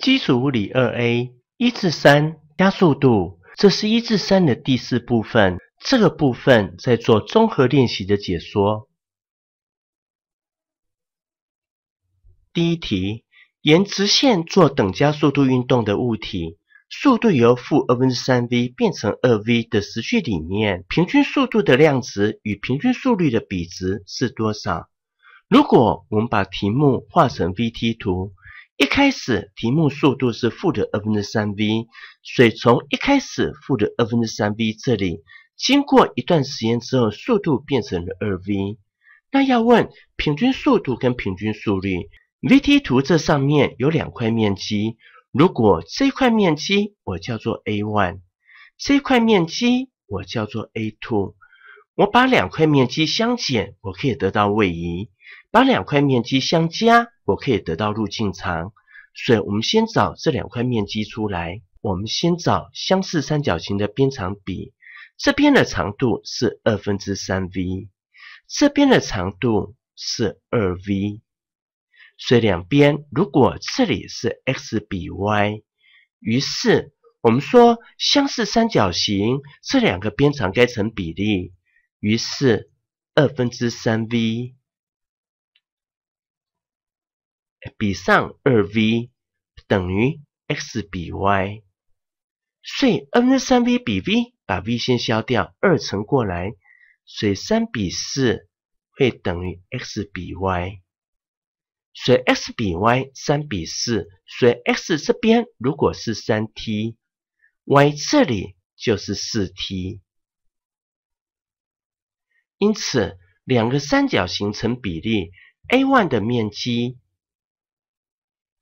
基础物理二 A 一至三加速度，这是一至三的第四部分。这个部分在做综合练习的解说。第一题：沿直线做等加速度运动的物体，速度由负二分之三 v 变成二 v 的时序里面，平均速度的量值与平均速率的比值是多少？如果我们把题目画成 vt 图。一开始，题目速度是负的二分之三 v，水从一开始负的二分之三 v 这里，经过一段时间之后，速度变成了二 v。那要问平均速度跟平均速率，vt 图这上面有两块面积，如果这块面积我叫做 a one，这块面积我叫做 a two，我把两块面积相减，我可以得到位移；把两块面积相加，我可以得到路径长。所以，我们先找这两块面积出来。我们先找相似三角形的边长比。这边的长度是二分之三 v，这边的长度是二 v。所以两边，如果这里是 x 比 y，于是我们说相似三角形这两个边长该成比例。于是二分之三 v 比上二 v。等于 x 比 y，所以 n 分 v 比 v，把 v 先消掉，二乘过来，所以三比四会等于 x 比 y，所以 x 比 y 三比四，所以 x 这边如果是三 t，y 这里就是四 t，因此两个三角形成比例 a one 的面积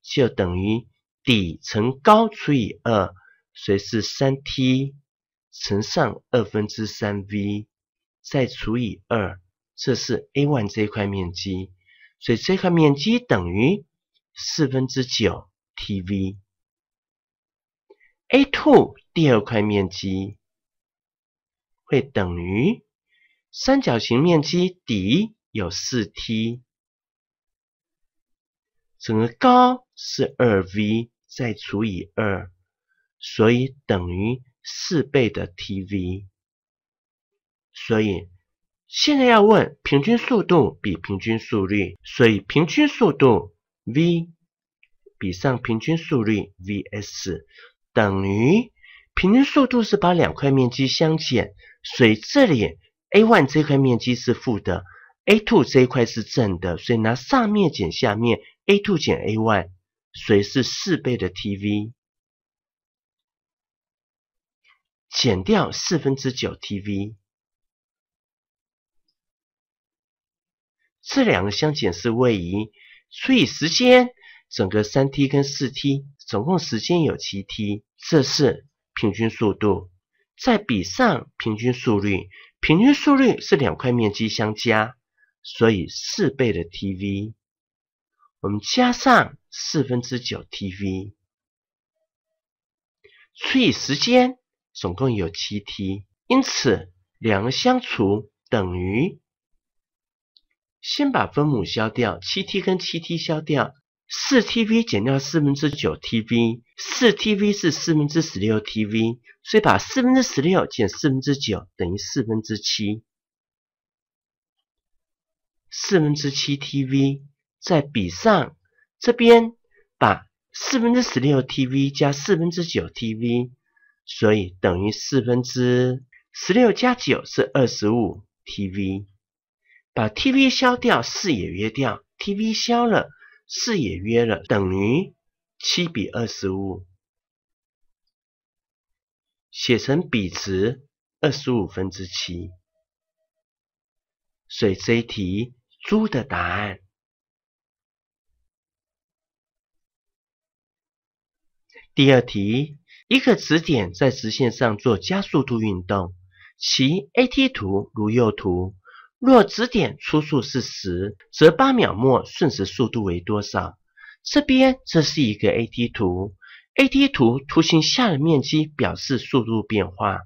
就等于。底乘高除以二，所以是三 t 乘上二分之三 v，再除以二，这是 a one 这一块面积，所以这块面积等于四分之九 tv。a two 第二块面积会等于三角形面积，底有四 t，整个高是二 v。再除以二，所以等于四倍的 T V。所以现在要问平均速度比平均速率，所以平均速度 V 比上平均速率 V S 等于平均速度是把两块面积相减，所以这里 A one 这块面积是负的，A two 这一块是正的，所以拿上面减下面，A two 减 A one。谁是四倍的 tv？减掉四分之九 tv，这两个相减是位移，除以时间，整个三 t 跟四 t，总共时间有七 t，这是平均速度，再比上平均速率，平均速率是两块面积相加，所以四倍的 tv。我们加上四分之九 tv，除以时间总共有七 t，因此两个相除等于先把分母消掉，七 t 跟七 t 消掉，四 tv 减掉四分之九 tv，四 tv 是四分之十六 tv，所以把四分之十六减四分之九等于四分之七，四分之七 tv。在比上这边，把四分之十六 tv 加四分之九 tv，所以等于四分之十六加九是二十五 tv，把 tv 消掉，四也约掉，tv 消了，四也约了，等于七比二十五，写成比值二十五分之七，所以 C 题猪的答案。第二题，一个质点在直线上做加速度运动，其 a-t 图如右图。若质点初速是十，则八秒末瞬时速度为多少？这边这是一个 a-t 图，a-t 图图形下的面积表示速度变化，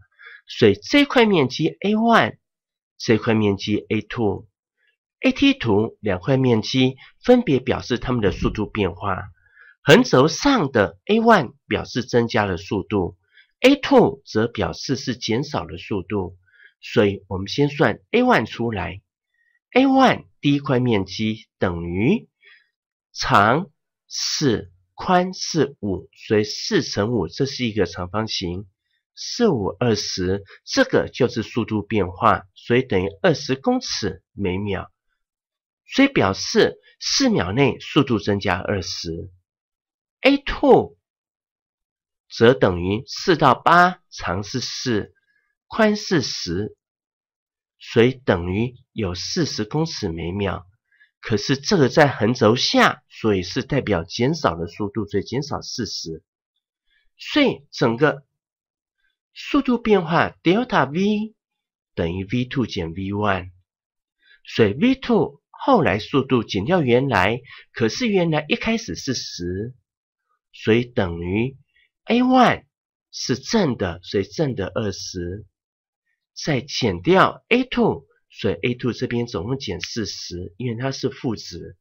所以这块面积 a one，这块面积 a two。a t 图两块面积分别表示它们的速度变化。横轴上的 a one 表示增加了速度，a two 则表示是减少了速度。所以我们先算 a one 出来。a one 第一块面积等于长是宽是五，所以四乘五这是一个长方形，四五二十，这个就是速度变化，所以等于二十公尺每秒。所以表示四秒内速度增加二十。a two 则等于四到八，长是四，宽是十，所以等于有四十公尺每秒。可是这个在横轴下，所以是代表减少的速度，所以减少四十。所以整个速度变化 delta v 等于 v two 减 v one，所以 v two 后来速度减掉原来，可是原来一开始是十。所以等于 a one 是正的，所以正的二十，再减掉 a two，所以 a two 这边总共减四十，因为它是负值，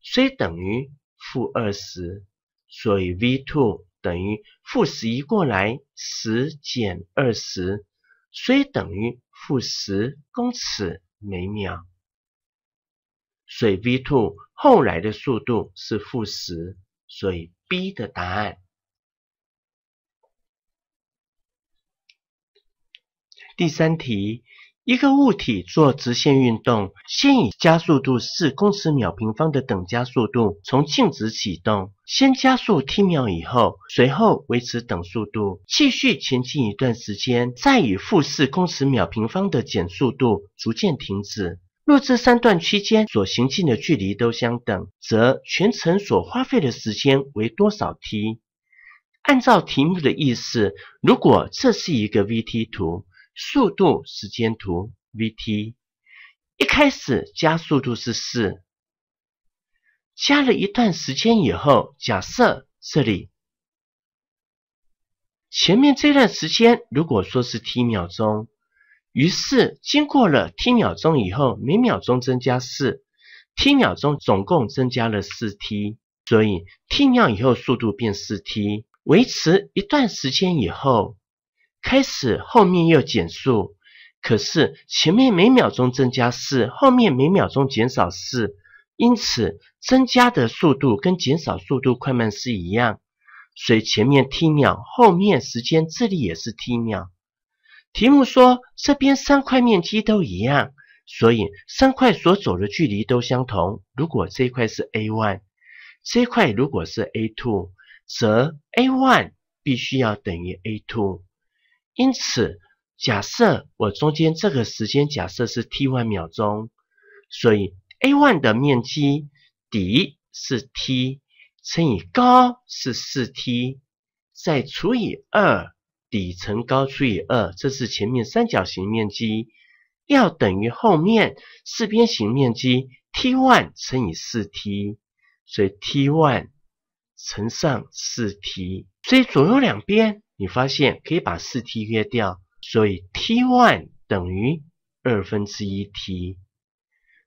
所以等于负二十。所以 v two 等于负十一过来，十减二十，所以等于负十公尺每秒。所以 v two 后来的速度是负十。所以 B 的答案。第三题，一个物体做直线运动，先以加速度四公尺秒平方的等加速度从静止启动，先加速 t 秒以后，随后维持等速度继续前进一段时间，再以负4公尺秒平方的减速度逐渐停止。若这三段区间所行进的距离都相等，则全程所花费的时间为多少？t？按照题目的意思，如果这是一个 v-t 图，速度时间图 v-t，一开始加速度是四，加了一段时间以后，假设这里前面这段时间如果说是 t 秒钟。于是，经过了 t 秒钟以后，每秒钟增加四，t 秒钟总共增加了四 t，所以 t 秒以后速度变四 t，维持一段时间以后，开始后面又减速，可是前面每秒钟增加四，后面每秒钟减少四，因此增加的速度跟减少速度快慢是一样，所以前面 t 秒，后面时间这里也是 t 秒。题目说这边三块面积都一样，所以三块所走的距离都相同。如果这一块是 A one，这一块如果是 A two，则 A one 必须要等于 A two。因此，假设我中间这个时间假设是 t one 秒钟，所以 A one 的面积底是 t 乘以高是四 t，再除以二。底乘高除以二，这是前面三角形面积，要等于后面四边形面积 t one 乘以四 t，所以 t one 乘上四 t，所以左右两边你发现可以把四 t 约掉，所以 t one 等于二分之一 t，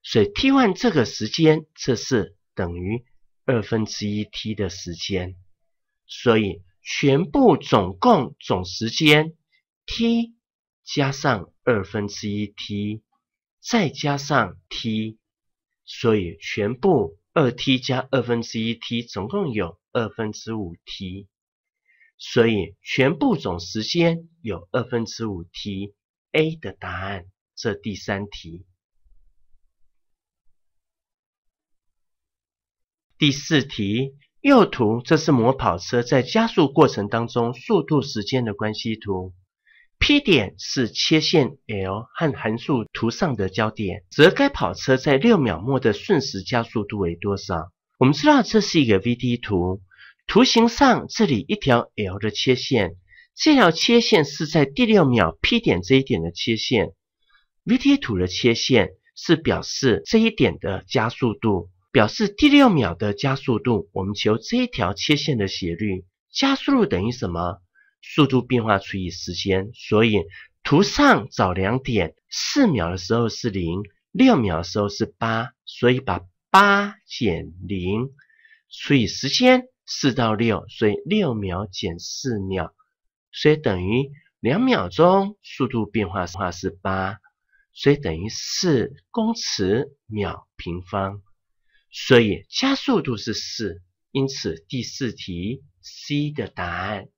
所以 t one 这个时间，这是等于二分之一 t 的时间，所以。全部总共总时间 t 加上二分之一 t 再加上 t，所以全部二 t 加二分之一 t 总共有二分之五 t，所以全部总时间有二分之五 t a 的答案。这第三题，第四题。右图这是某跑车在加速过程当中速度时间的关系图，P 点是切线 l 和函数图上的交点，则该跑车在六秒末的瞬时加速度为多少？我们知道这是一个 v-t 图，图形上这里一条 l 的切线，这条切线是在第六秒 P 点这一点的切线，v-t 图的切线是表示这一点的加速度。表示第六秒的加速度，我们求这一条切线的斜率。加速度等于什么？速度变化除以时间。所以图上找两点，四秒的时候是零，六秒的时候是八，所以把八减零除以时间四到六，所以六秒减四秒，所以等于两秒钟速度变化的话是八，所以等于四公尺秒平方。所以加速度是四，因此第四题 C 的答案。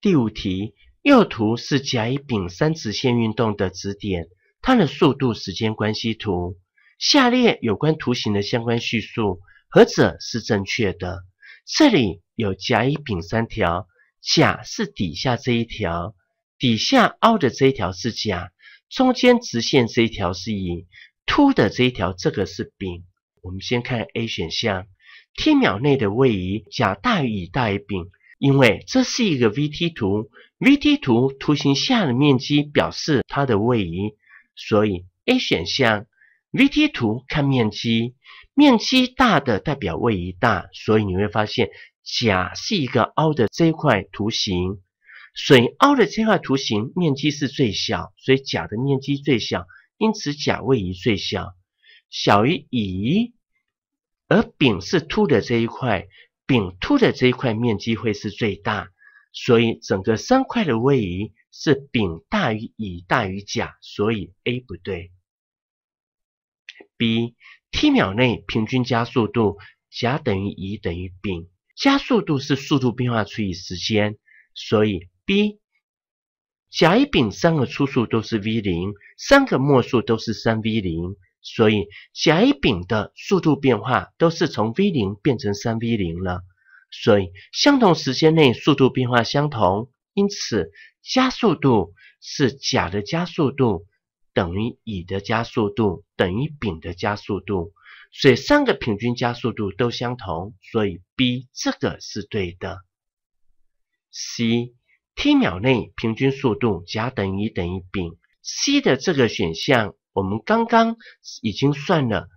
第五题，右图是甲、乙、丙三直线运动的指点，它的速度时间关系图。下列有关图形的相关叙述，何者是正确的？这里有甲、乙、丙三条，甲是底下这一条，底下凹的这一条是甲。中间直线这一条是乙，凸的这一条这个是丙。我们先看 A 选项，t 秒内的位移甲大于乙大于丙，因为这是一个 v-t 图，v-t 图图形下的面积表示它的位移，所以 A 选项 v-t 图看面积，面积大的代表位移大，所以你会发现甲是一个凹的这一块图形。以凹的这块图形面积是最小，所以甲的面积最小，因此甲位移最小，小于乙，而丙是凸的这一块，丙凸的这一块面积会是最大，所以整个三块的位移是丙大于乙大于甲，所以 A 不对。B，t 秒内平均加速度甲等于乙等于丙，加速度是速度变化除以时间，所以。B，甲、乙、丙三个初速都是 v 零，三个末速都是三 v 零，所以甲、乙、丙的速度变化都是从 v 零变成三 v 零了，所以相同时间内速度变化相同，因此加速度是甲的加速度等于乙的加速度等于丙的加速度，所以三个平均加速度都相同，所以 B 这个是对的，C。t 秒内平均速度甲等于等于丙 c 的这个选项，我们刚刚已经算了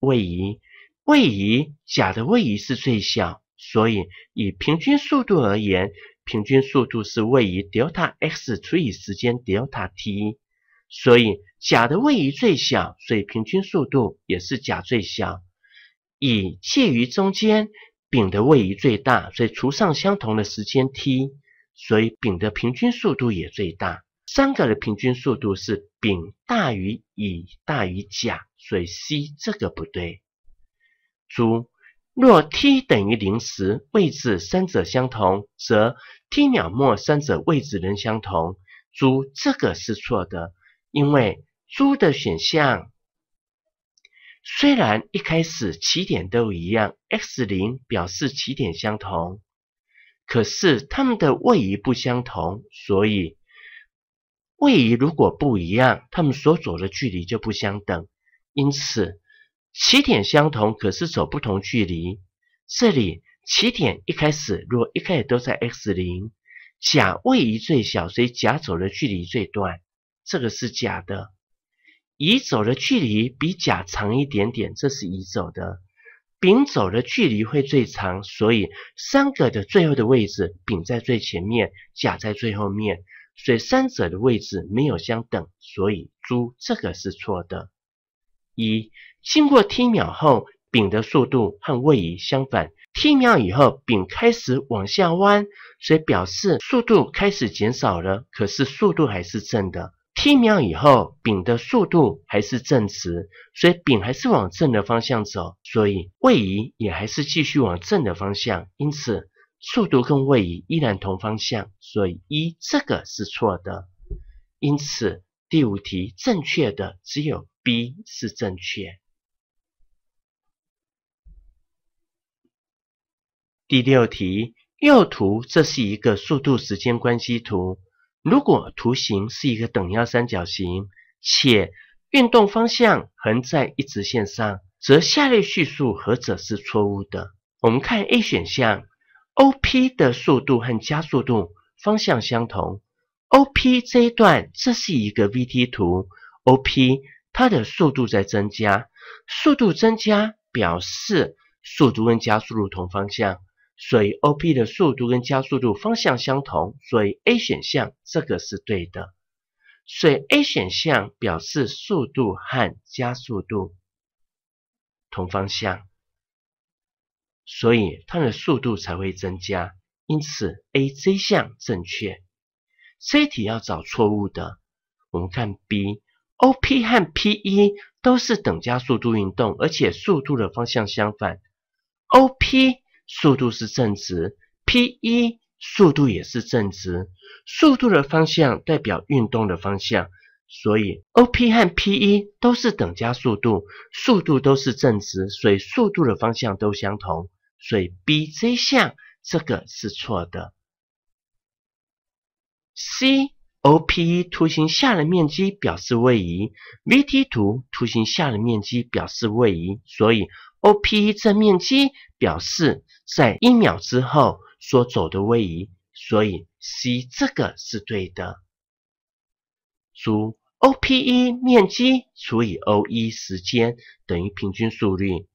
位移，位移甲的位移是最小，所以以平均速度而言，平均速度是位移 delta x 除以时间 delta t，所以甲的位移最小，所以平均速度也是甲最小，乙介于中间，丙的位移最大，所以除上相同的时间 t。所以丙的平均速度也最大，三个的平均速度是丙大于乙大于甲，所以 C 这个不对。如若 t 等于零时位置三者相同，则 t 秒末三者位置仍相同。如这个是错的，因为猪的选项虽然一开始起点都一样，x 零表示起点相同。可是他们的位移不相同，所以位移如果不一样，他们所走的距离就不相等。因此，起点相同，可是走不同距离。这里起点一开始，如果一开始都在 x 零，甲位移最小，所以甲走的距离最短。这个是假的。乙走的距离比甲长一点点，这是乙走的。丙走的距离会最长，所以三者的最后的位置，丙在最前面，甲在最后面，所以三者的位置没有相等，所以猪这个是错的。一经过 t 秒后，丙的速度和位移相反，t 秒以后丙开始往下弯，所以表示速度开始减少了，可是速度还是正的。七秒以后，丙的速度还是正值，所以丙还是往正的方向走，所以位移也还是继续往正的方向，因此速度跟位移依然同方向，所以一这个是错的，因此第五题正确的只有 B 是正确。第六题右图这是一个速度时间关系图。如果图形是一个等腰三角形，且运动方向横在一直线上，则下列叙述何者是错误的？我们看 A 选项，O P 的速度和加速度方向相同。O P 这一段这是一个 v t 图，O P 它的速度在增加，速度增加表示速度跟加速度同方向。所以 O P 的速度跟加速度方向相同，所以 A 选项这个是对的。所以 A 选项表示速度和加速度同方向，所以它的速度才会增加。因此 A、C 项正确。C 题要找错误的，我们看 B。O P 和 P 一都是等加速度运动，而且速度的方向相反。O P 速度是正值，P1 速度也是正值，速度的方向代表运动的方向，所以 OP 和 P1 都是等加速度，速度都是正值，所以速度的方向都相同，所以 B、C 项这个是错的。C、OP1 图形下的面积表示位移，vt 图图形下的面积表示位移，所以。O P 一正面积表示在一秒之后所走的位移，所以 C 这个是对的。除 O P 一面积除以 O 一时间等于平均速率。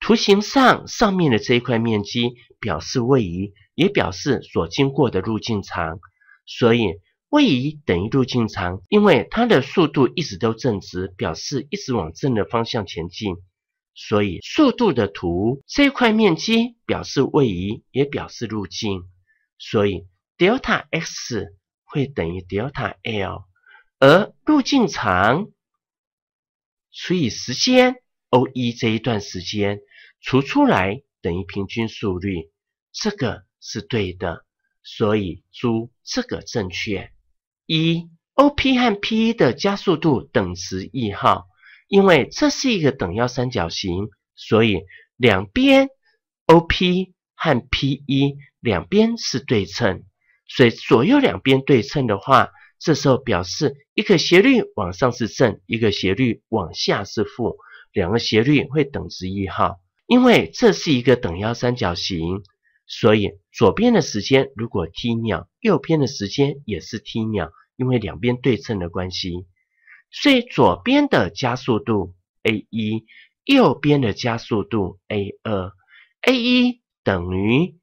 图形上上面的这一块面积表示位移，也表示所经过的路径长，所以位移等于路径长，因为它的速度一直都正值，表示一直往正的方向前进。所以速度的图这块面积表示位移，也表示路径。所以 delta x 会等于 delta l，而路径长除以时间 O E 这一段时间除出来等于平均速率，这个是对的。所以猪这个正确。一 O P 和 P E 的加速度等值异号。因为这是一个等腰三角形，所以两边 OP 和 PE 两边是对称，所以左右两边对称的话，这时候表示一个斜率往上是正，一个斜率往下是负，两个斜率会等值一号。因为这是一个等腰三角形，所以左边的时间如果 t 秒，右边的时间也是 t 秒，因为两边对称的关系。所以左边的加速度 a 一，右边的加速度 a 二，a 一等于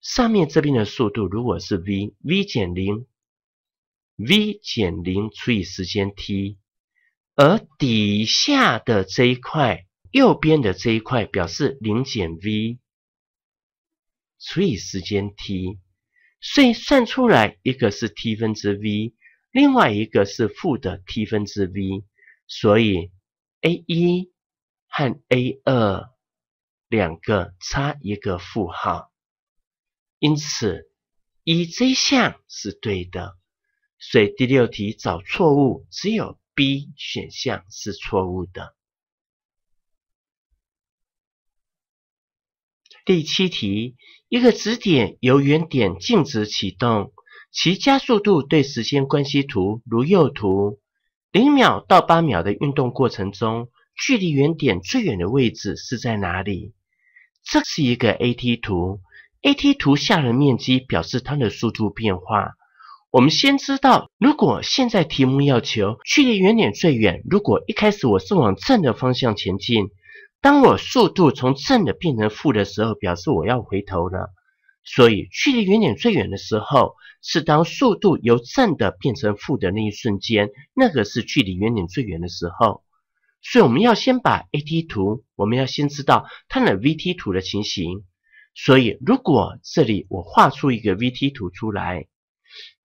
上面这边的速度如果是 v，v 减零，v 减零除以时间 t，而底下的这一块，右边的这一块表示零减 v 除以时间 t，所以算出来一个是 t 分之 v。另外一个是负的 t 分之 v，所以 a 一和 a 二两个差一个负号，因此 e 这项是对的，所以第六题找错误，只有 b 选项是错误的。第七题，一个指点由原点静止启动。其加速度对时间关系图如右图，零秒到八秒的运动过程中，距离原点最远的位置是在哪里？这是一个 a t 图，a t 图下的面积表示它的速度变化。我们先知道，如果现在题目要求距离原点最远，如果一开始我是往正的方向前进，当我速度从正的变成负的时候，表示我要回头了。所以距离原点最远的时候，是当速度由正的变成负的那一瞬间，那个是距离原点最远的时候。所以我们要先把 a t 图，我们要先知道它的 v t 图的情形。所以如果这里我画出一个 v t 图出来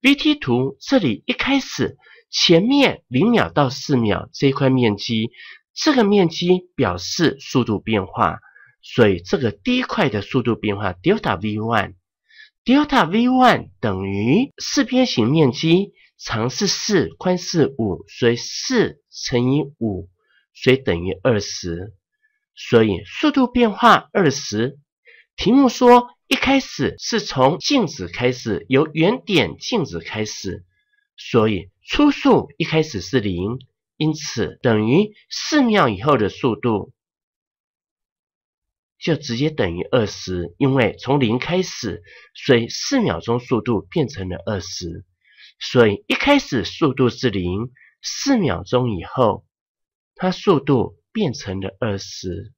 ，v t 图这里一开始前面零秒到四秒这一块面积，这个面积表示速度变化。所以这个第一块的速度变化 delta v one，delta v one 等于四边形面积，长是四，宽是五，所以四乘以五，所以等于二十。所以速度变化二十。题目说一开始是从静止开始，由原点静止开始，所以初速一开始是零，因此等于四秒以后的速度。就直接等于二十，因为从零开始，所以四秒钟速度变成了二十。所以一开始速度是零，四秒钟以后，它速度变成了二十，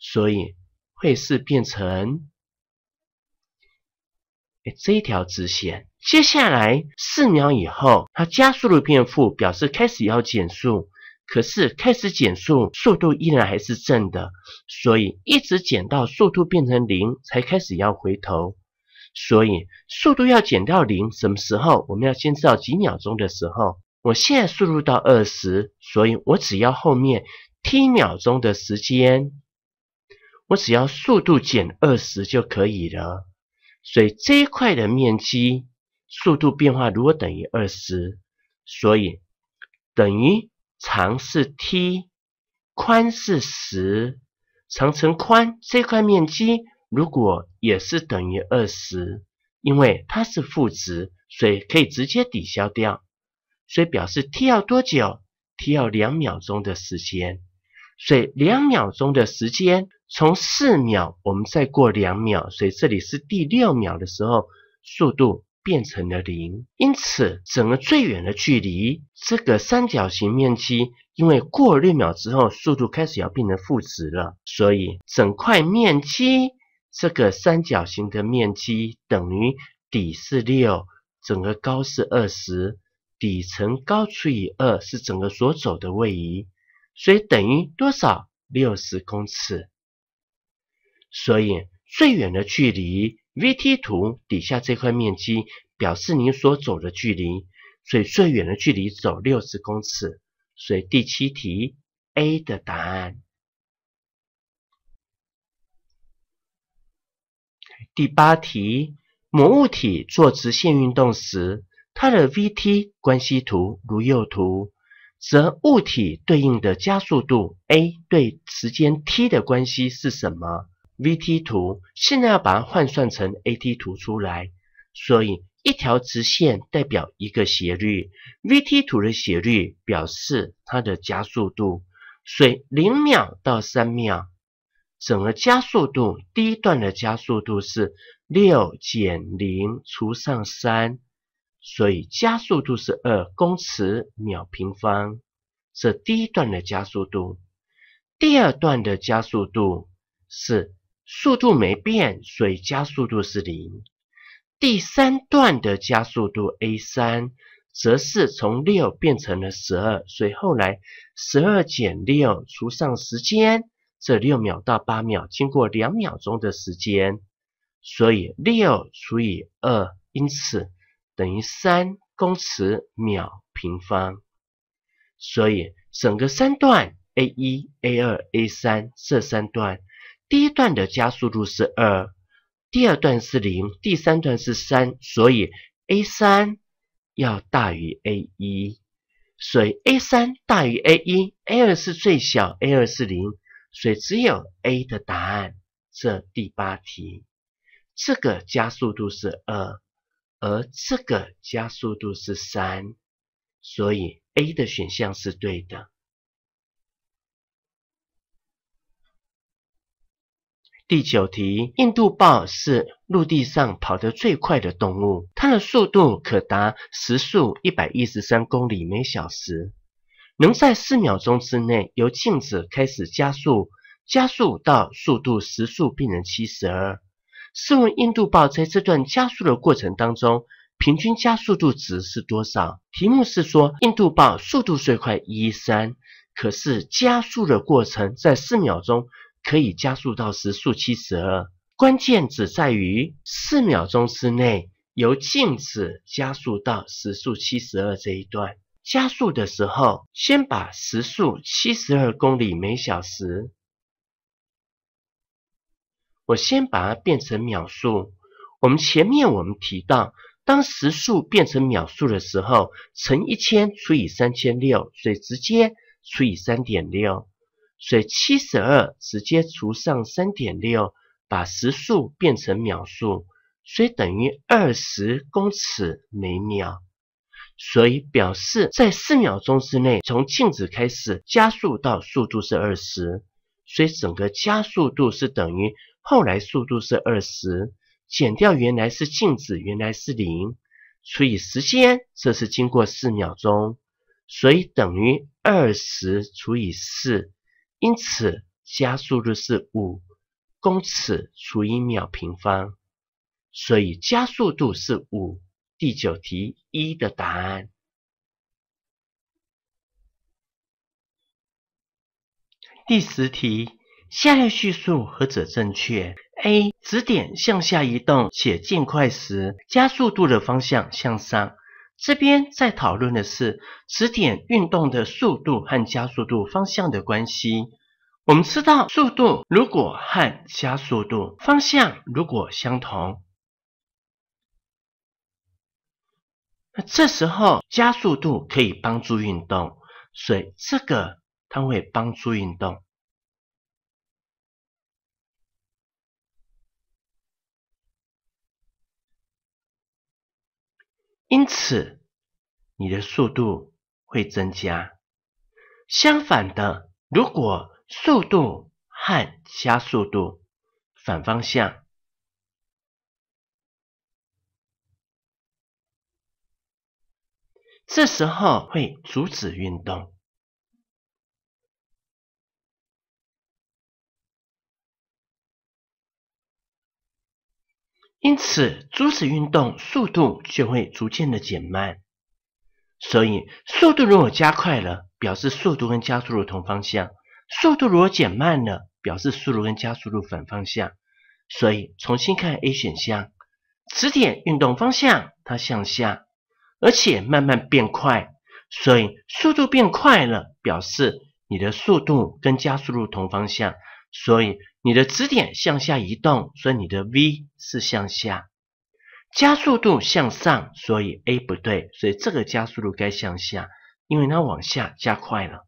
所以会是变成这一条直线。接下来四秒以后，它加速度变负，表示开始要减速。可是开始减速，速度依然还是正的，所以一直减到速度变成零，才开始要回头。所以速度要减到零，什么时候？我们要先知道几秒钟的时候。我现在速度到二十，所以我只要后面 t 秒钟的时间，我只要速度减二十就可以了。所以这一块的面积，速度变化如果等于二十，所以等于。长是 t，宽是十，长乘宽这块面积如果也是等于二十，因为它是负值，所以可以直接抵消掉。所以表示 t 要多久？t 要两秒钟的时间。所以两秒钟的时间，从四秒我们再过两秒，所以这里是第六秒的时候，速度。变成了零，因此整个最远的距离，这个三角形面积，因为过了六秒之后，速度开始要变成负值了，所以整块面积，这个三角形的面积等于底是六，整个高是二十，底乘高除以二是整个所走的位移，所以等于多少？六十公尺。所以最远的距离。v-t 图底下这块面积表示你所走的距离，所以最远的距离走六十公尺，所以第七题 A 的答案。第八题，某物体做直线运动时，它的 v-t 关系图如右图，则物体对应的加速度 a 对时间 t 的关系是什么？v-t 图现在要把它换算成 a-t 图出来，所以一条直线代表一个斜率。v-t 图的斜率表示它的加速度。所以零秒到三秒整个加速度第一段的加速度是六减零除上三，所以加速度是二公尺秒平方这第一段的加速度。第二段的加速度是。速度没变，所以加速度是零。第三段的加速度 a 三则是从六变成了十二，所以后来十二减六除上时间，这六秒到八秒经过两秒钟的时间，所以六除以二，因此等于三公尺秒平方。所以整个三段 a 一 a 二 a 三这三段。第一段的加速度是二，第二段是零，第三段是三，所以 a 三要大于 a 一，所以 a 三大于 a 一，a 二是最小，a 二是零，所以只有 a 的答案。这第八题，这个加速度是二，而这个加速度是三，所以 a 的选项是对的。第九题：印度豹是陆地上跑得最快的动物，它的速度可达时速一百一十三公里每小时，能在四秒钟之内由静止开始加速，加速到速度时速变成七十二。试问印度豹在这段加速的过程当中，平均加速度值是多少？题目是说印度豹速度最快一三，可是加速的过程在四秒钟。可以加速到时速七十二，关键只在于四秒钟之内由静止加速到时速七十二这一段。加速的时候，先把时速七十二公里每小时，我先把它变成秒速。我们前面我们提到，当时速变成秒速的时候，乘一千除以三千六，所以直接除以三点六。所以七十二直接除上三点六，把时速变成秒数，所以等于二十公尺每秒。所以表示在四秒钟之内，从静止开始加速到速度是二十，所以整个加速度是等于后来速度是二十减掉原来是静止，原来是零除以时间，这是经过四秒钟，所以等于二十除以四。因此，加速度是五公尺除以秒平方，所以加速度是五。第九题一的答案。第十题，下列叙述何者正确？A. 点向下移动且渐快时，加速度的方向向上。这边在讨论的是，磁点运动的速度和加速度方向的关系。我们知道，速度如果和加速度方向如果相同，那这时候加速度可以帮助运动，所以这个它会帮助运动。因此，你的速度会增加。相反的，如果速度和加速度反方向，这时候会阻止运动。因此，珠子运动速度就会逐渐的减慢。所以，速度如果加快了，表示速度跟加速度同方向；速度如果减慢了，表示速度跟加速度反方向。所以，重新看 A 选项，磁铁运动方向它向下，而且慢慢变快，所以速度变快了，表示你的速度跟加速度同方向。所以你的支点向下移动，所以你的 v 是向下，加速度向上，所以 a 不对，所以这个加速度该向下，因为它往下加快了。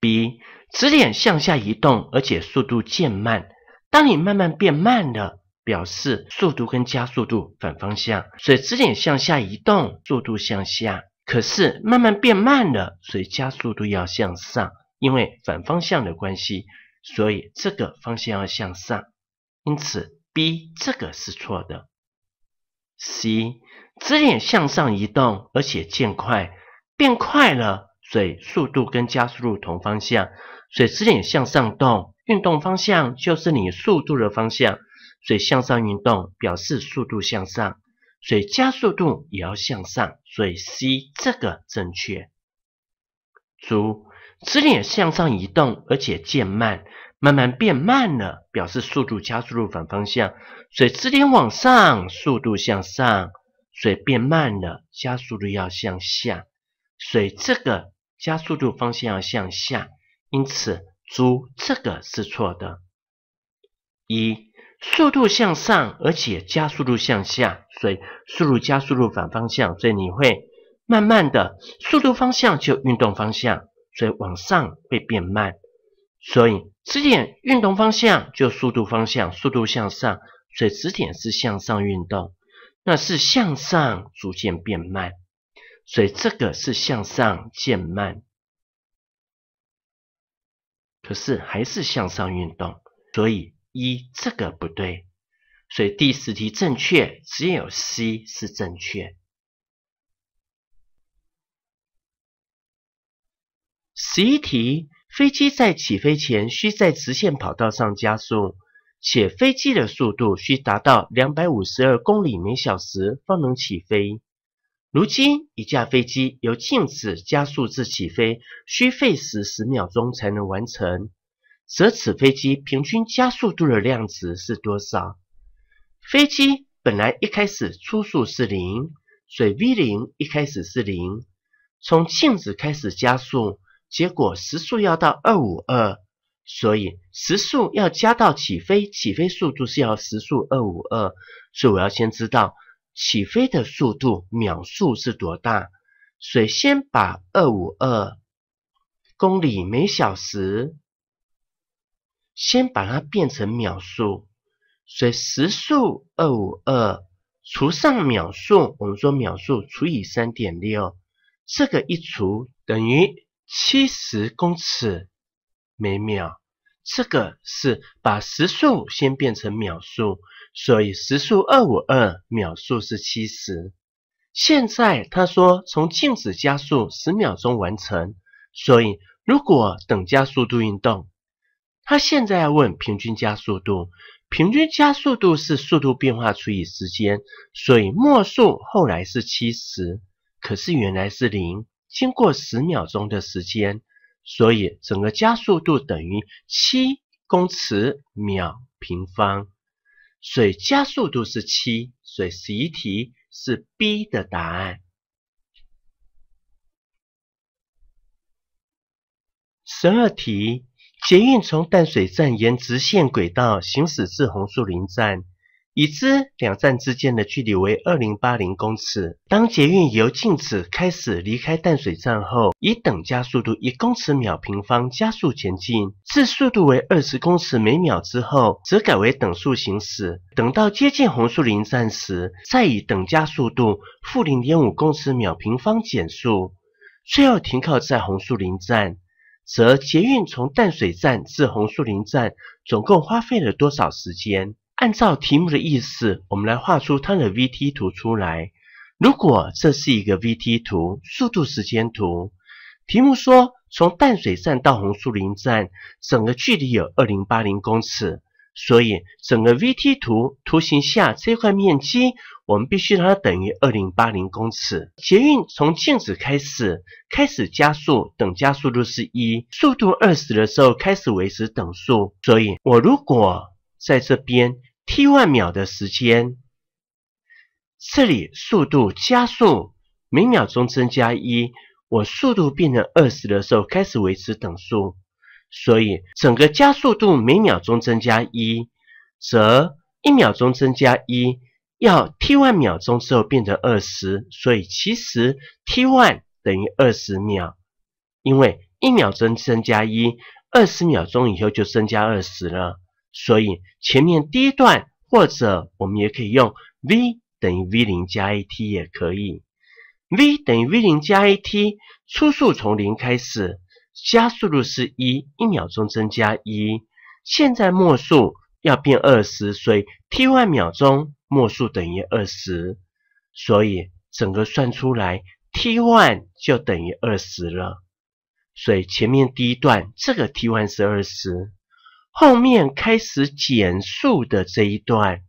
B 支点向下移动，而且速度渐慢。当你慢慢变慢了，表示速度跟加速度反方向，所以支点向下移动，速度向下，可是慢慢变慢了，所以加速度要向上，因为反方向的关系。所以这个方向要向上，因此 B 这个是错的。C 支点向上移动，而且渐快，变快了，所以速度跟加速度同方向，所以支点向上动，运动方向就是你速度的方向，所以向上运动表示速度向上，所以加速度也要向上，所以 C 这个正确。足。质点向上移动，而且渐慢，慢慢变慢了，表示速度加速度反方向。所以质点往上，速度向上，所以变慢了，加速度要向下。所以这个加速度方向要向下，因此猪这个是错的。一速度向上，而且加速度向下，所以速度加速度反方向，所以你会慢慢的速度方向就运动方向。所以往上会变慢，所以磁点运动方向就速度方向，速度向上，所以磁点是向上运动，那是向上逐渐变慢，所以这个是向上渐慢，可是还是向上运动，所以一这个不对，所以第十题正确只有 C 是正确。十一题：飞机在起飞前需在直线跑道上加速，且飞机的速度需达到两百五十二公里每小时方能起飞。如今，一架飞机由静止加速至起飞需费时十秒钟才能完成。则此飞机平均加速度的量值是多少？飞机本来一开始初速是零，所以 v 零一开始是零，从静止开始加速。结果时速要到二五二，所以时速要加到起飞，起飞速度是要时速二五二，所以我要先知道起飞的速度秒速是多大。所以先把二五二公里每小时，先把它变成秒速，所以时速二五二除上秒速，我们说秒速除以三点六，这个一除等于。七十公尺每秒，这个是把时速先变成秒速，所以时速二五二秒速是七十。现在他说从静止加速十秒钟完成，所以如果等加速度运动，他现在要问平均加速度，平均加速度是速度变化除以时间，所以末速后来是七十，可是原来是零。经过十秒钟的时间，所以整个加速度等于七公尺秒平方，所以加速度是七，所以十一题是 B 的答案。十二题，捷运从淡水站沿直线轨道行驶至红树林站。已知两站之间的距离为二零八零公尺。当捷运由静止开始离开淡水站后，以等加速度一公尺秒平方加速前进，至速度为二十公尺每秒之后，则改为等速行驶。等到接近红树林站时，再以等加速度负零点五公尺秒平方减速，最后停靠在红树林站，则捷运从淡水站至红树林站总共花费了多少时间？按照题目的意思，我们来画出它的 v-t 图出来。如果这是一个 v-t 图，速度时间图，题目说从淡水站到红树林站，整个距离有二零八零公尺，所以整个 v-t 图图形下这块面积，我们必须让它等于二零八零公尺。捷运从静止开始，开始加速，等加速度是一，速度二十的时候开始维持等速，所以我如果在这边。t 万秒的时间，这里速度加速，每秒钟增加一。我速度变成二十的时候开始维持等速，所以整个加速度每秒钟增加一，则一秒钟增加一，要 t 万秒钟之后变成二十，所以其实 t 万等于二十秒，因为一秒钟增加一，二十秒钟以后就增加二十了。所以前面第一段，或者我们也可以用 v 等于 v 零加 at 也可以，v 等于 v 零加 at 初速从零开始，加速度是一，一秒钟增加一，现在末速要变二十，所以 t o 秒钟末速等于二十，所以整个算出来 t o 就等于二十了，所以前面第一段这个 t o 是二十。后面开始减速的这一段，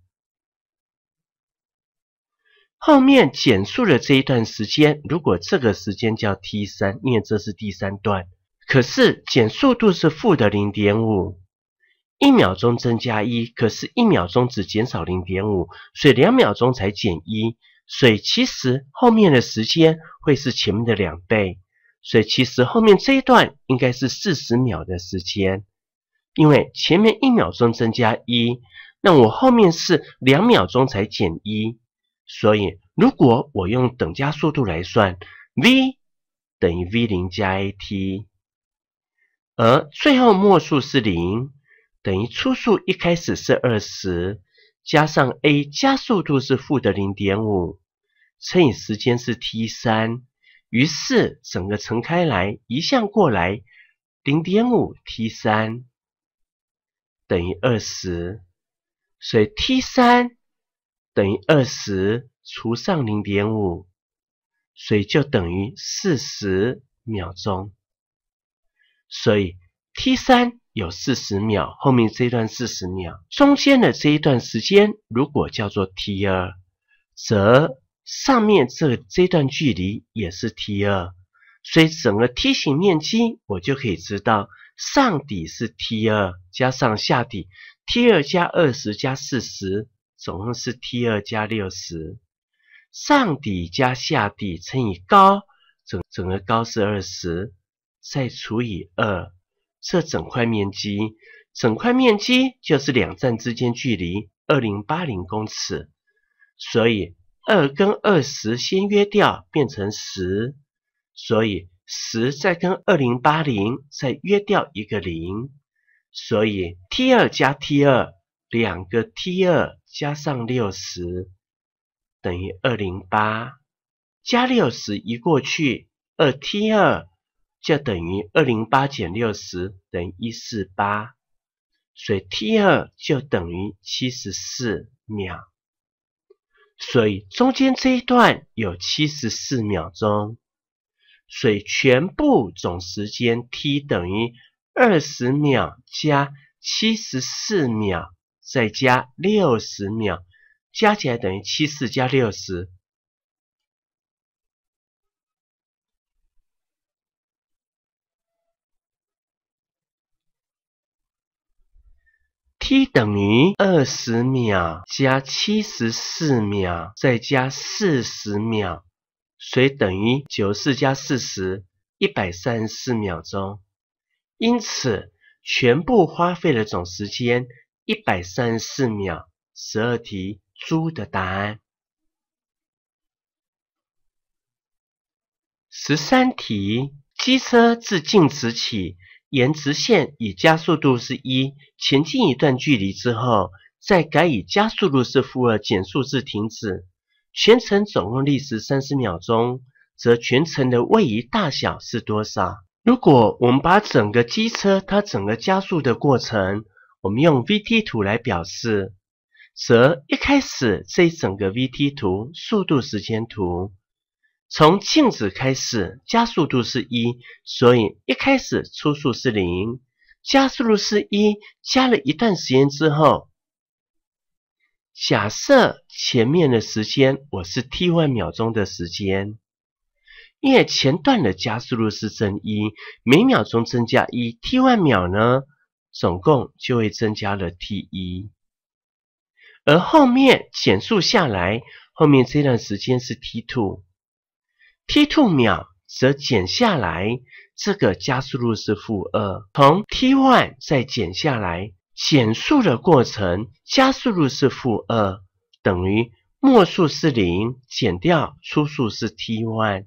后面减速的这一段时间，如果这个时间叫 t3，因为这是第三段，可是减速度是负的零点五，一秒钟增加一，可是，一秒钟只减少零点五，所以两秒钟才减一，所以其实后面的时间会是前面的两倍，所以其实后面这一段应该是四十秒的时间。因为前面一秒钟增加一，那我后面是两秒钟才减一，所以如果我用等加速度来算，v 等于 v 零加 at，而最后末速是零，等于初速一开始是二十，加上 a 加速度是负的零点五乘以时间是 t 三，于是整个乘开来移项过来，零点五 t 三。等于二十，所以 t 三等于二十除上零点五，所以就等于四十秒钟。所以 t 三有四十秒，后面这一段四十秒，中间的这一段时间如果叫做 t 二，则上面这这段距离也是 t 二，所以整个梯形面积我就可以知道。上底是 t 二加上下底 t 二加二十加四十，总共是 t 二加六十。上底加下底乘以高，整整个高是二十，再除以二，这整块面积。整块面积就是两站之间距离二零八零公尺，所以二跟二十先约掉，变成十，所以。十再跟二零八零再约掉一个零，所以 t 二加 t 二两个 t 二加上六十等于二零八，加六十移过去，二 t 二就等于二零八减六十等于一四八，所以 t 二就等于七十四秒，所以中间这一段有七十四秒钟。所以全部总时间 t 等于二十秒加七十四秒，再加六十秒，加起来等于七四加六十。t 等于二十秒加七十四秒，再加四十秒。所以等于九十四加四十，一百三十四秒钟。因此，全部花费的总时间一百三十四秒。十二题猪的答案。十三题，机车自静止起沿直线以加速度是一前进一段距离之后，再改以加速度是负二减速至停止。全程总共历时三十秒钟，则全程的位移大小是多少？如果我们把整个机车它整个加速的过程，我们用 v-t 图来表示，则一开始这一整个 v-t 图，速度时间图，从静止开始，加速度是一，所以一开始初速是零，加速度是一，加了一段时间之后。假设前面的时间我是 t 换秒钟的时间，因为前段的加速度是正一，每秒钟增加一，t 换秒呢，总共就会增加了 t 一。而后面减速下来，后面这段时间是 t t w o t two 秒则减下来，这个加速度是负二，从 t one 再减下来。减速的过程，加速度是负二，等于末速是零减掉初速是 t one，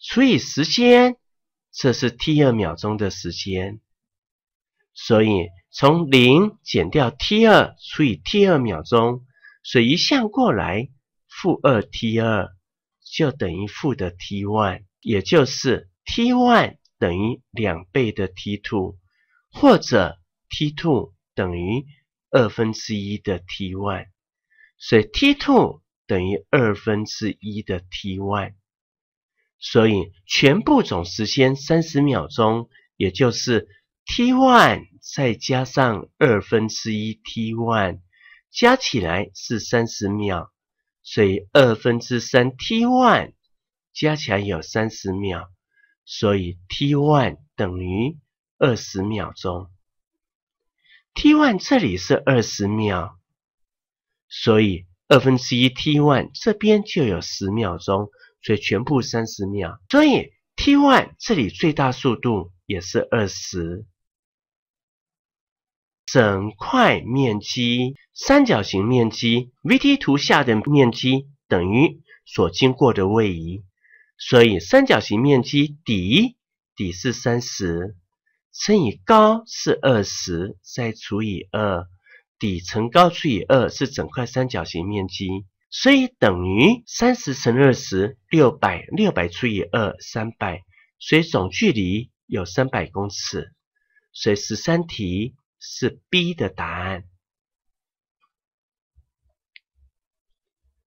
除以时间，这是 t 二秒钟的时间，所以从零减掉 t 二除以 t 二秒钟，所以一项过来，负二 t 二就等于负的 t one，也就是 t one 等于两倍的 t two，或者 t two。等于二分之一的 T o 所以 T two 等于二分之一的 T o 所以全部总时间三十秒钟，也就是 T one 再加上二分之一 T one 加起来是三十秒，所以二分之三 T one 加起来有三十秒，所以 T one 等于二十秒钟。t one 这里是二十秒，所以二分之一 t one 这边就有十秒钟，所以全部三十秒，所以 t one 这里最大速度也是二十。整块面积，三角形面积 vt 图下的面积等于所经过的位移，所以三角形面积底底是三十。乘以高是二十，再除以二，底乘高除以二是整块三角形面积，所以等于三十乘二十六百，六百除以二三百，所以总距离有三百公尺，所以十三题是 B 的答案。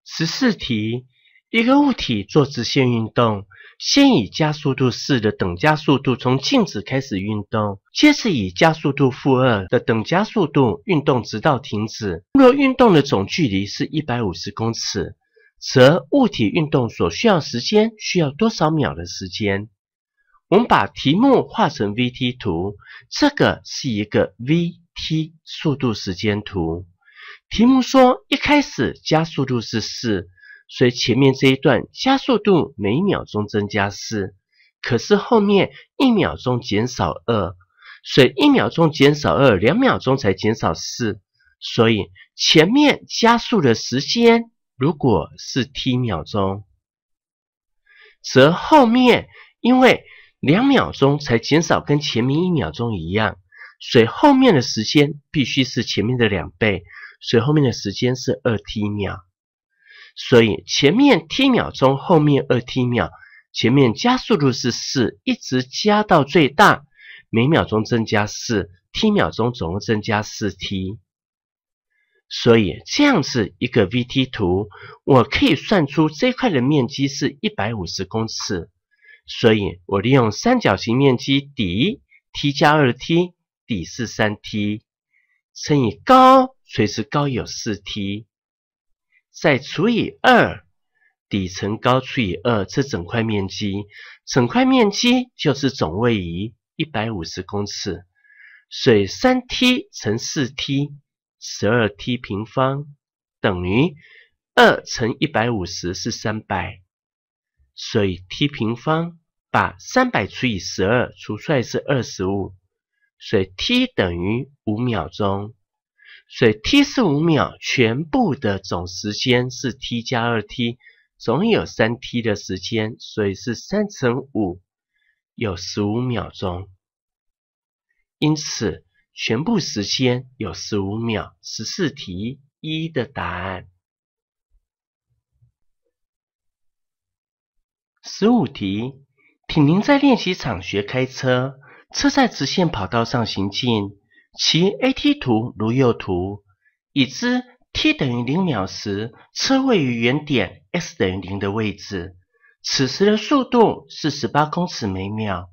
十四题，一个物体做直线运动。先以加速度四的等加速度从静止开始运动，接着以加速度负二的等加速度运动，直到停止。若运动的总距离是一百五十公尺，则物体运动所需要时间需要多少秒的时间？我们把题目画成 vt 图，这个是一个 vt 速度时间图。题目说一开始加速度是四。所以前面这一段加速度每秒钟增加四，可是后面一秒钟减少二，所以一秒钟减少二，两秒钟才减少四。所以前面加速的时间如果是 t 秒钟，则后面因为两秒钟才减少，跟前面一秒钟一样，所以后面的时间必须是前面的两倍，所以后面的时间是二 t 秒。所以前面 t 秒钟，后面 2t 秒，前面加速度是4，一直加到最大，每秒钟增加 4，t 秒钟总共增加 4t。所以这样子一个 v-t 图，我可以算出这块的面积是150公尺。所以我利用三角形面积，底 t 加 2t，底是 3t，乘以高，垂直高有 4t。再除以二，底层高除以二，这整块面积，整块面积就是总位移一百五十公尺，所以三 t 乘四 t，十二 t 平方等于二乘一百五十是三百，所以 t 平方把三百除以十二除出来是二十五，所以 t 等于五秒钟。所以 t 是五秒，全部的总时间是 t 加二 t，总有三 t 的时间，所以是三乘五，有十五秒钟。因此，全部时间有十五秒。十四题一的答案。十五题，请您在练习场学开车，车在直线跑道上行进。其 a t 图如右图。已知 t 等于零秒时，车位于原点 s 等于零的位置，此时的速度是十八公尺每秒，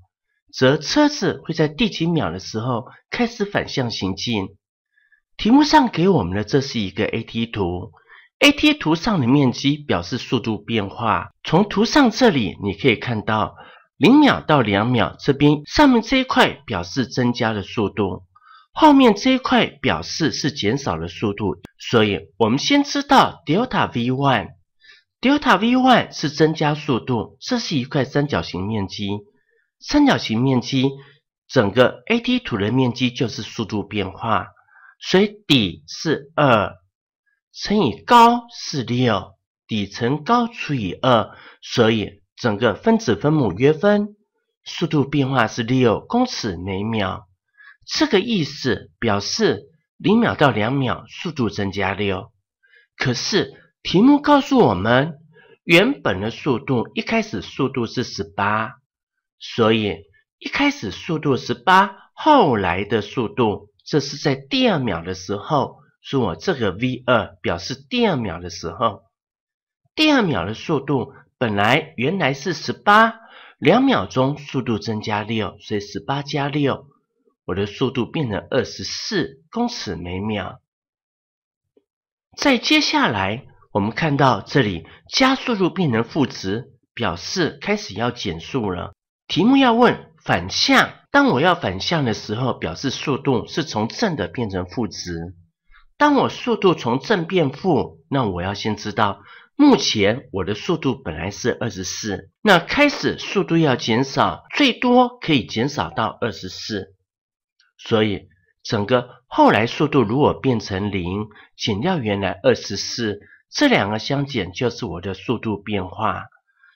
则车子会在第几秒的时候开始反向行进？题目上给我们的这是一个 a t 图，a t 图上的面积表示速度变化。从图上这里你可以看到，零秒到两秒这边上面这一块表示增加的速度。后面这一块表示是减少了速度，所以我们先知道 delta v one，delta v one 是增加速度，这是一块三角形面积，三角形面积，整个 a t 图的面积就是速度变化，所以底是二乘以高是六，底乘高除以二，所以整个分子分母约分，速度变化是六公尺每秒。这个意思表示零秒到两秒速度增加了哟。可是题目告诉我们，原本的速度一开始速度是十八，所以一开始速度十八，后来的速度这是在第二秒的时候，所我这个 v 二表示第二秒的时候，第二秒的速度本来原来是十八，两秒钟速度增加六，所以十八加六。我的速度变成二十四公尺每秒。在接下来，我们看到这里加速度变成负值，表示开始要减速了。题目要问反向，当我要反向的时候，表示速度是从正的变成负值。当我速度从正变负，那我要先知道，目前我的速度本来是二十四，那开始速度要减少，最多可以减少到二十四。所以，整个后来速度如果变成零，减掉原来二十四，这两个相减就是我的速度变化。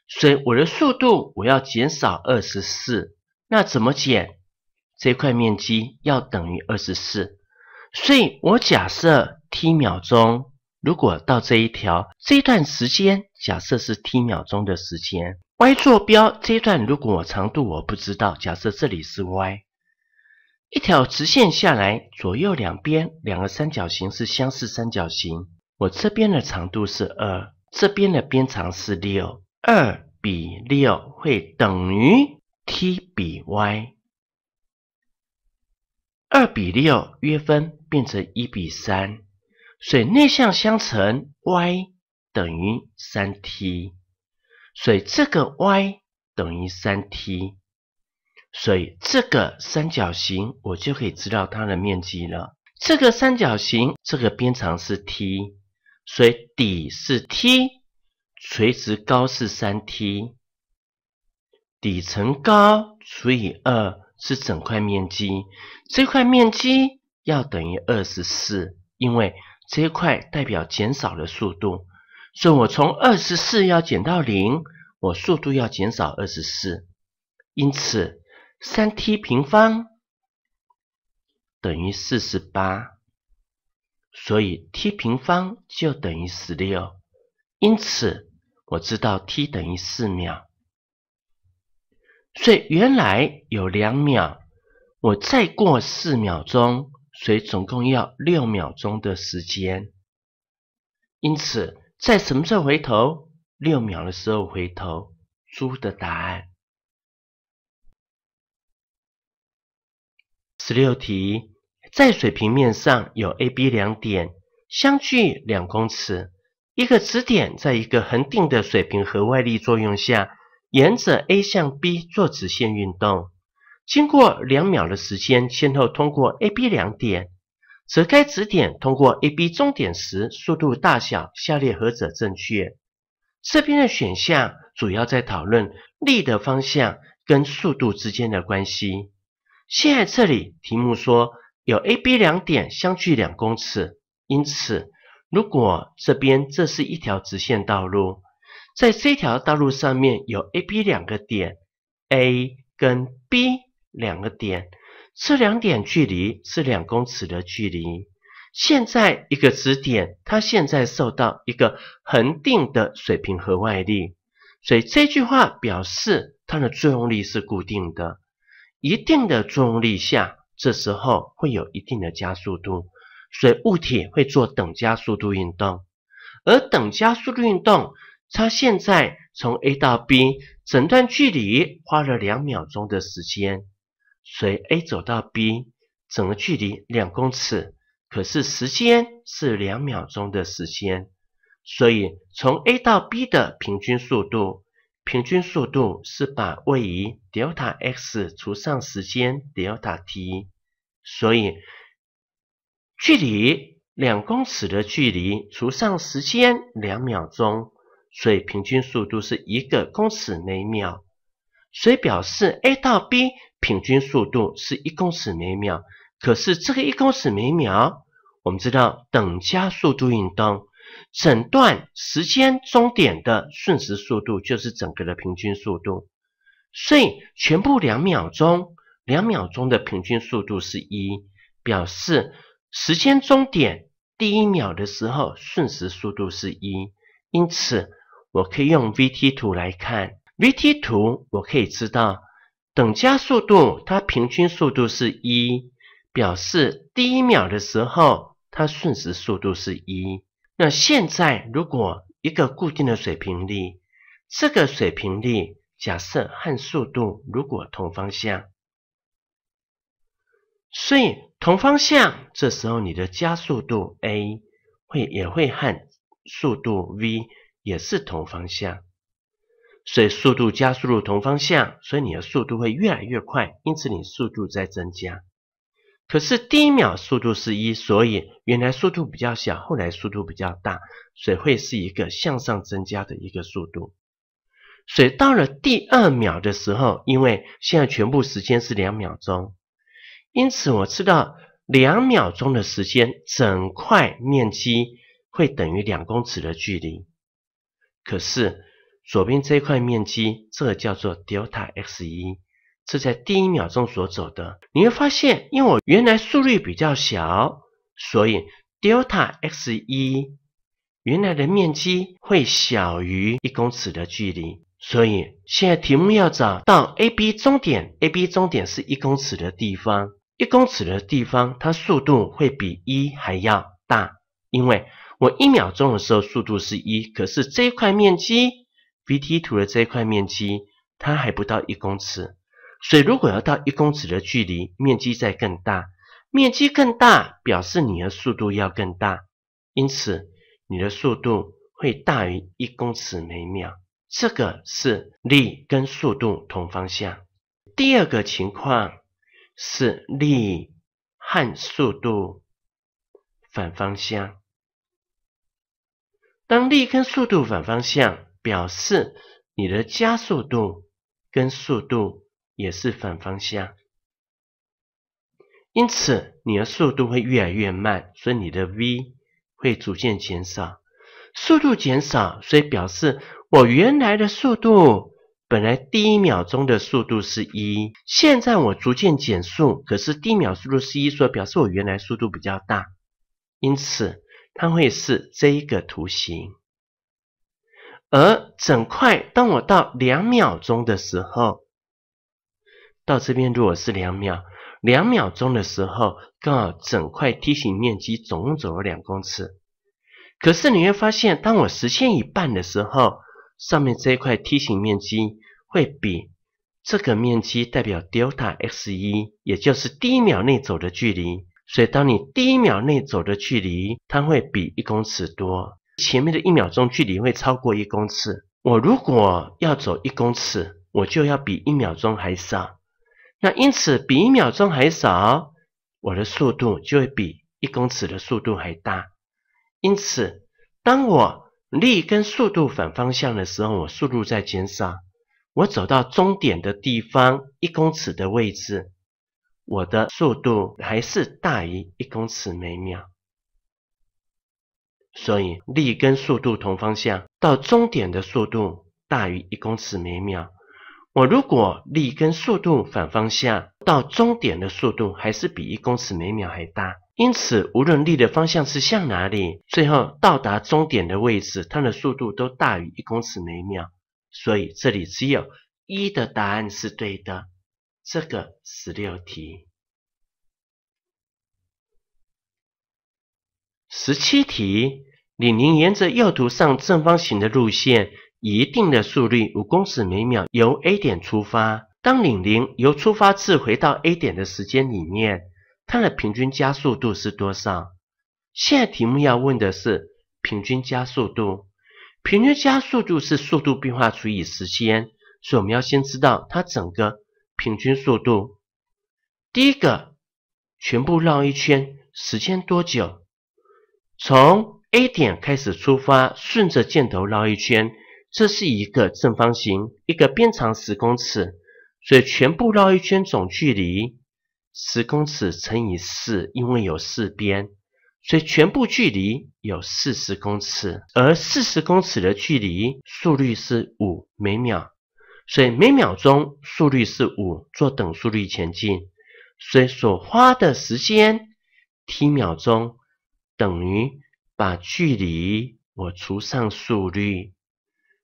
所以我的速度我要减少二十四，那怎么减？这块面积要等于二十四。所以我假设 t 秒钟，如果到这一条，这段时间假设是 t 秒钟的时间，y 坐标这一段如果我长度我不知道，假设这里是 y。一条直线下来，左右两边两个三角形是相似三角形。我这边的长度是二，这边的边长是六，二比六会等于 t 比 y。二比六约分变成一比三，所以内项相乘，y 等于三 t。所以这个 y 等于三 t。所以这个三角形我就可以知道它的面积了。这个三角形这个边长是 t，所以底是 t，垂直高是三 t，底层高除以二是整块面积。这块面积要等于二十四，因为这块代表减少的速度，所以我从二十四要减到零，我速度要减少二十四，因此。三 t 平方等于四十八，所以 t 平方就等于十六，因此我知道 t 等于四秒。所以原来有两秒，我再过四秒钟，所以总共要六秒钟的时间。因此，在什么时候回头？六秒的时候回头。猪的答案。十六题，在水平面上有 A、B 两点，相距两公尺。一个质点在一个恒定的水平和外力作用下，沿着 A 向 B 做直线运动。经过两秒的时间，先后通过 A、B 两点，则该质点通过 A、B 中点时速度大小下列何者正确？这边的选项主要在讨论力的方向跟速度之间的关系。现在这里题目说有 A、B 两点相距两公尺，因此如果这边这是一条直线道路，在这条道路上面有 A、B 两个点，A 跟 B 两个点，这两点距离是两公尺的距离。现在一个质点，它现在受到一个恒定的水平和外力，所以这句话表示它的作用力是固定的。一定的作用力下，这时候会有一定的加速度，所以物体会做等加速度运动。而等加速度运动，它现在从 A 到 B 整段距离花了两秒钟的时间，所以 A 走到 B 整个距离两公尺，可是时间是两秒钟的时间，所以从 A 到 B 的平均速度。平均速度是把位移 delta x 除上时间 delta t，所以距离两公尺的距离除上时间两秒钟，所以平均速度是一个公尺每秒。所以表示 A 到 B 平均速度是一公尺每秒。可是这个一公尺每秒，我们知道等加速度运动。整段时间终点的瞬时速度就是整个的平均速度，所以全部两秒钟，两秒钟的平均速度是一，表示时间终点第一秒的时候瞬时速度是一。因此，我可以用 v-t 图来看 v-t 图，我可以知道等加速度它平均速度是一，表示第一秒的时候它瞬时速度是一。那现在，如果一个固定的水平力，这个水平力假设和速度如果同方向，所以同方向，这时候你的加速度 a 会也会和速度 v 也是同方向，所以速度加速度同方向，所以你的速度会越来越快，因此你速度在增加。可是第一秒速度是一，所以原来速度比较小，后来速度比较大，水会是一个向上增加的一个速度。水到了第二秒的时候，因为现在全部时间是两秒钟，因此我知道两秒钟的时间，整块面积会等于两公尺的距离。可是左边这块面积，这叫做 delta x 一。是在第一秒钟所走的，你会发现，因为我原来速率比较小，所以 delta x 一原来的面积会小于一公尺的距离，所以现在题目要找到 A B 中点，A B 中点是一公尺的地方，一公尺的地方它速度会比一还要大，因为我一秒钟的时候速度是一，可是这块面积 V T 图的这块面积它还不到一公尺。所以，如果要到一公尺的距离，面积再更大，面积更大表示你的速度要更大，因此你的速度会大于一公尺每秒。这个是力跟速度同方向。第二个情况是力和速度反方向。当力跟速度反方向，表示你的加速度跟速度。也是反方向，因此你的速度会越来越慢，所以你的 v 会逐渐减少。速度减少，所以表示我原来的速度，本来第一秒钟的速度是一，现在我逐渐减速，可是第一秒速度是一，所以表示我原来速度比较大，因此它会是这一个图形。而整块，当我到两秒钟的时候。到这边，如果是两秒，两秒钟的时候，刚好整块梯形面积总共走了两公尺。可是你会发现，当我实现一半的时候，上面这一块梯形面积会比这个面积代表 delta x 一，也就是第一秒内走的距离。所以，当你第一秒内走的距离，它会比一公尺多。前面的一秒钟距离会超过一公尺。我如果要走一公尺，我就要比一秒钟还少。那因此比一秒钟还少，我的速度就会比一公尺的速度还大。因此，当我力跟速度反方向的时候，我速度在减少。我走到终点的地方一公尺的位置，我的速度还是大于一公尺每秒。所以力跟速度同方向，到终点的速度大于一公尺每秒。我如果力跟速度反方向，到终点的速度还是比一公尺每秒还大。因此，无论力的方向是向哪里，最后到达终点的位置，它的速度都大于一公尺每秒。所以这里只有一的答案是对的。这个十六题，十七题，李宁沿着右图上正方形的路线。一定的速率五公尺每秒由 A 点出发，当玲玲由出发至回到 A 点的时间里面，它的平均加速度是多少？现在题目要问的是平均加速度。平均加速度是速度变化除以时间，所以我们要先知道它整个平均速度。第一个，全部绕一圈时间多久？从 A 点开始出发，顺着箭头绕一圈。这是一个正方形，一个边长十公尺，所以全部绕一圈总距离十公尺乘以四，因为有四边，所以全部距离有四十公尺。而四十公尺的距离，速率是五每秒，所以每秒钟速率是五，做等速率前进，所以所花的时间 t 秒钟等于把距离我除上速率。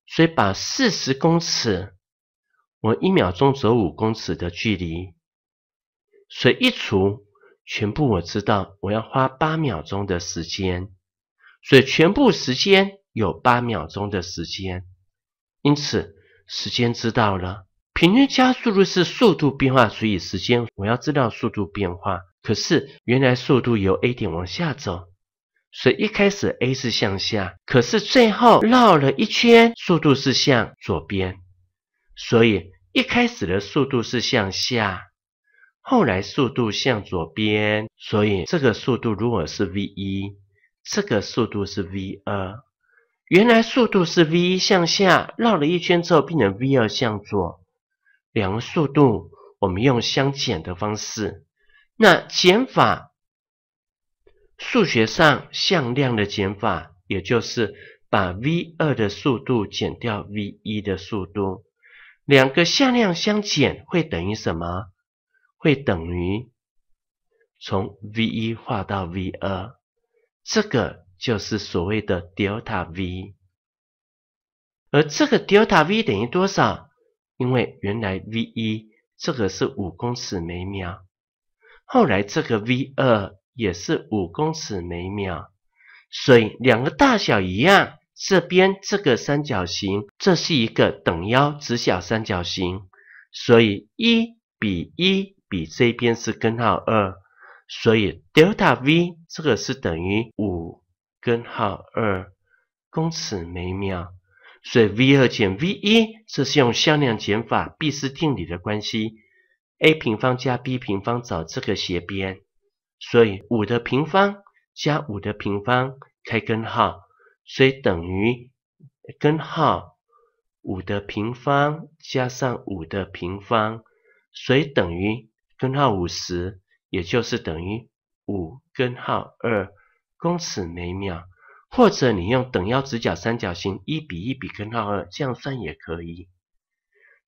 所以把四十公尺，我一秒钟走五公尺的距离，所以一除，全部我知道我要花八秒钟的时间，所以全部时间有八秒钟的时间，因此时间知道了，平均加速度是速度变化除以时间，我要知道速度变化，可是原来速度由 A 点往下走。所以一开始 a 是向下，可是最后绕了一圈，速度是向左边，所以一开始的速度是向下，后来速度向左边，所以这个速度如果是 v 一，这个速度是 v 二，原来速度是 v 一向下，绕了一圈之后变成 v 二向左，两个速度我们用相减的方式，那减法。数学上，向量的减法，也就是把 v 二的速度减掉 v 一的速度。两个向量相减会等于什么？会等于从 v 一画到 v 二，这个就是所谓的 delta v。而这个 delta v 等于多少？因为原来 v 一这个是五公尺每秒，后来这个 v 二。也是五公尺每秒，所以两个大小一样。这边这个三角形这是一个等腰直角三角形，所以一比一比这边是根号二，所以 delta v 这个是等于五根号二公尺每秒，所以 v 二减 v 一这是用向量减法毕氏定理的关系，a 平方加 b 平方找这个斜边。所以五的平方加五的平方开根号，所以等于根号五的平方加上五的平方，所以等于根号五十，也就是等于五根号二公尺每秒。或者你用等腰直角三角形一比一比根号二这样算也可以。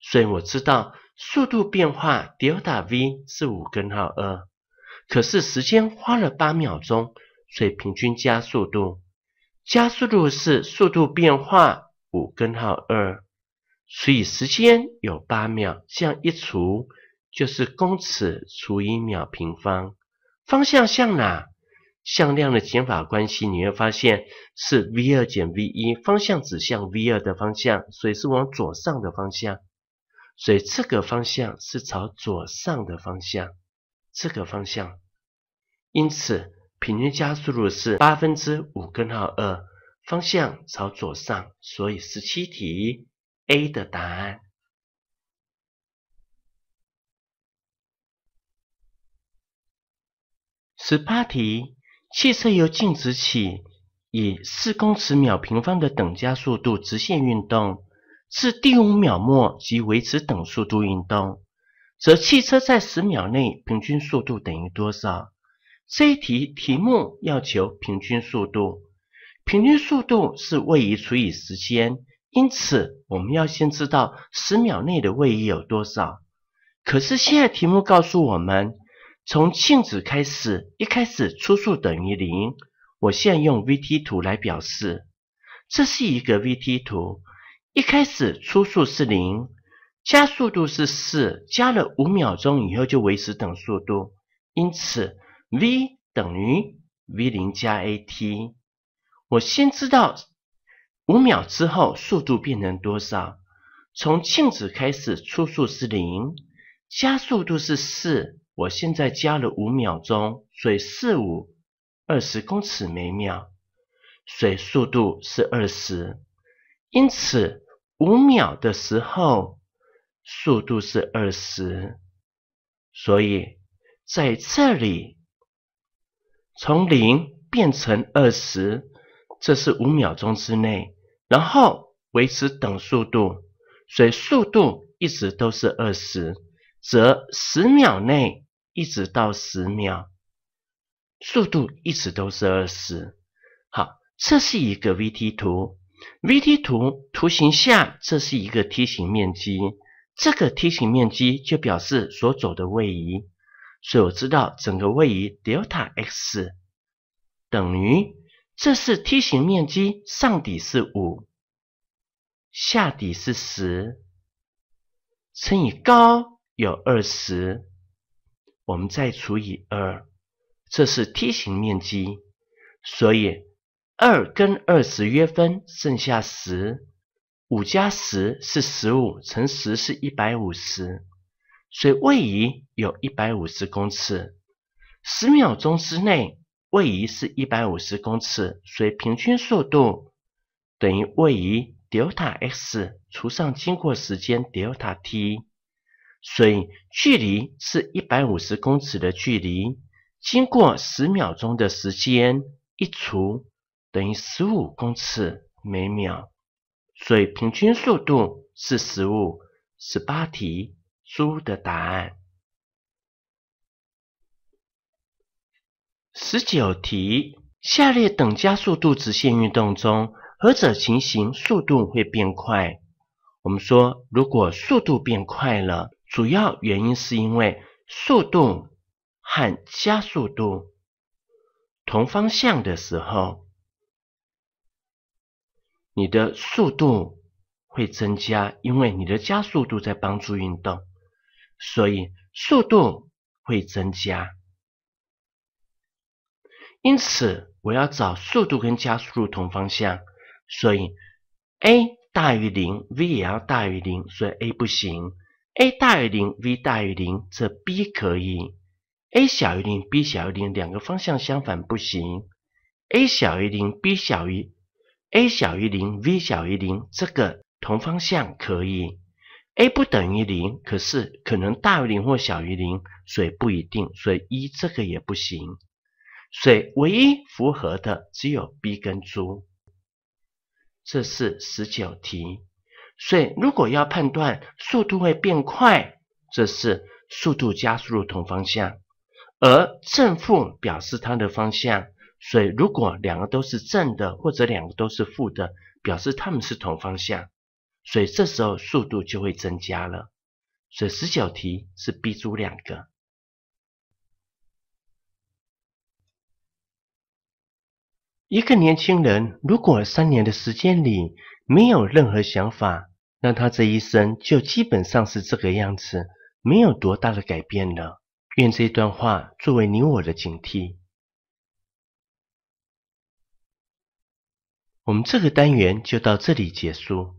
所以我知道速度变化 delta v 是五根号二。可是时间花了八秒钟，所以平均加速度，加速度是速度变化五根号二，所以时间有八秒，这样一除就是公尺除以秒平方。方向向哪？向量的减法关系你会发现是 v 二减 v 一，方向指向 v 二的方向，所以是往左上的方向，所以这个方向是朝左上的方向。这个方向，因此平均加速度是八分之五根号二，方向朝左上，所以十七题 A 的答案。十八题，汽车由静止起，以四公尺秒平方的等加速度直线运动，至第五秒末即维持等速度运动。则汽车在十秒内平均速度等于多少？这一题题目要求平均速度，平均速度是位移除以时间，因此我们要先知道十秒内的位移有多少。可是现在题目告诉我们，从静止开始，一开始初速等于零。我现在用 v-t 图来表示，这是一个 v-t 图，一开始初速是零。加速度是四，加了五秒钟以后就维持等速度，因此 v 等于 v 零加 at。我先知道五秒之后速度变成多少。从静止开始，初速是零，加速度是四。我现在加了五秒钟，所以四五二十公尺每秒，所以速度是二十。因此五秒的时候。速度是二十，所以在这里从零变成二十，这是五秒钟之内，然后维持等速度，所以速度一直都是二十，则十秒内一直到十秒，速度一直都是二十。好，这是一个 v-t 图，v-t 图图形下这是一个梯形面积。这个梯形面积就表示所走的位移，所以我知道整个位移 delta x 等于这是梯形面积，上底是五，下底是十，乘以高有二十，我们再除以二，这是梯形面积，所以二跟二十约分剩下十。五加十是十五，乘十是一百五十，所以位移有一百五十公尺。十秒钟之内，位移是一百五十公尺，所以平均速度等于位移 delta x 除上经过时间 delta t，所以距离是一百五十公尺的距离，经过十秒钟的时间一除等于十五公尺每秒。所以平均速度是十五、十八题书的答案。十九题：下列等加速度直线运动中，何者情形速度会变快？我们说，如果速度变快了，主要原因是因为速度和加速度同方向的时候。你的速度会增加，因为你的加速度在帮助运动，所以速度会增加。因此，我要找速度跟加速度同方向，所以 a 大于零，v 也要大于零，所以 a 不行。a 大于零，v 大于零，则 b 可以。a 小于零，b 小于零，两个方向相反不行。a 小于零，b 小于。a 小于零，v 小于零，这个同方向可以。a 不等于零，可是可能大于零或小于零，所以不一定。所以一这个也不行。所以唯一符合的只有 b 跟猪。这是十九题。所以如果要判断速度会变快，这是速度加速度同方向，而正负表示它的方向。所以，如果两个都是正的，或者两个都是负的，表示他们是同方向，所以这时候速度就会增加了。所以十九题是 B 组两个。一个年轻人如果三年的时间里没有任何想法，那他这一生就基本上是这个样子，没有多大的改变了。愿这段话作为你我的警惕。我们这个单元就到这里结束。